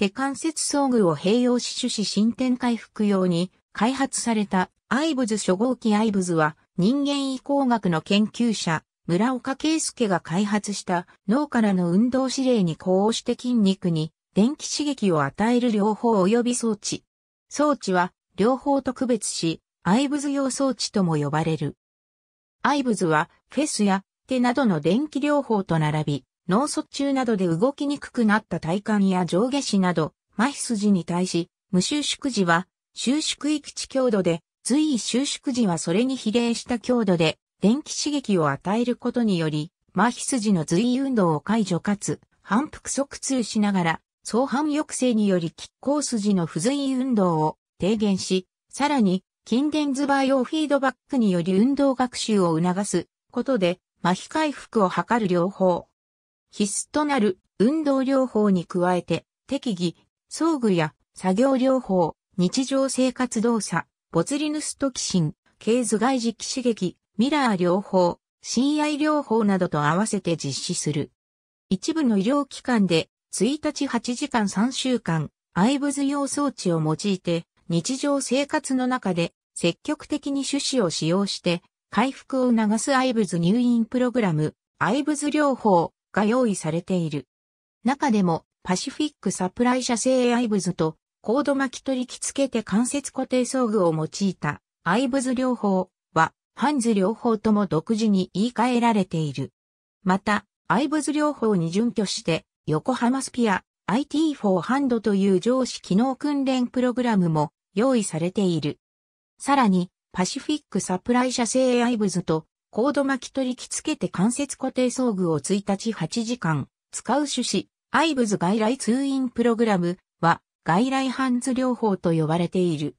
手関節装具を併用し種子進展回復用に開発されたアイブズ初号機アイブズは人間移行学の研究者村岡圭介が開発した脳からの運動指令に呼応して筋肉に電気刺激を与える両方及び装置。装置は両方と区別し、アイブズ用装置とも呼ばれる。アイブズはフェスや手などの電気療法と並び、脳卒中などで動きにくくなった体幹や上下肢など、麻痺筋に対し、無収縮時は、収縮域地強度で、随意収縮時はそれに比例した強度で、電気刺激を与えることにより、麻痺筋の随意運動を解除かつ、反復即通しながら、相反抑制により拮抗筋の不随意運動を低減し、さらに、筋電図バイオフィードバックにより運動学習を促すことで、麻痺回復を図る両方。必須となる運動療法に加えて、適宜、装具や作業療法、日常生活動作、ボツリヌストキシン、経頭外磁気刺激、ミラー療法、CI 療法などと合わせて実施する。一部の医療機関で、1日8時間3週間、アイブズ用装置を用いて、日常生活の中で積極的に種子を使用して、回復を促すアイブズ入院プログラム、アイブズ療法、が用意されている。中でも、パシフィックサプライ社製アイブズと、コード巻き取りき付けて関節固定装具を用いた、アイブズ療法は、ハンズ療法とも独自に言い換えられている。また、アイブズ療法に準拠して、横浜スピア IT 4ハンドという上司機能訓練プログラムも用意されている。さらに、パシフィックサプライ社製アイブズとコード巻き取り着付けて関節固定装具を1日8時間、使う趣旨、アイブズ外来通院プログラムは外来ハンズ療法と呼ばれている。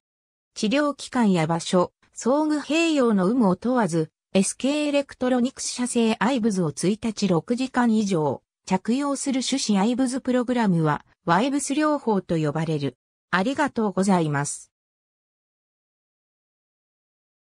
治療期間や場所、装具併用の有無を問わず、SK エレクトロニクス社製アイブズを1日6時間以上、着用する種子アイブズプログラムは、ワイブス療法と呼ばれる。ありがとうございます。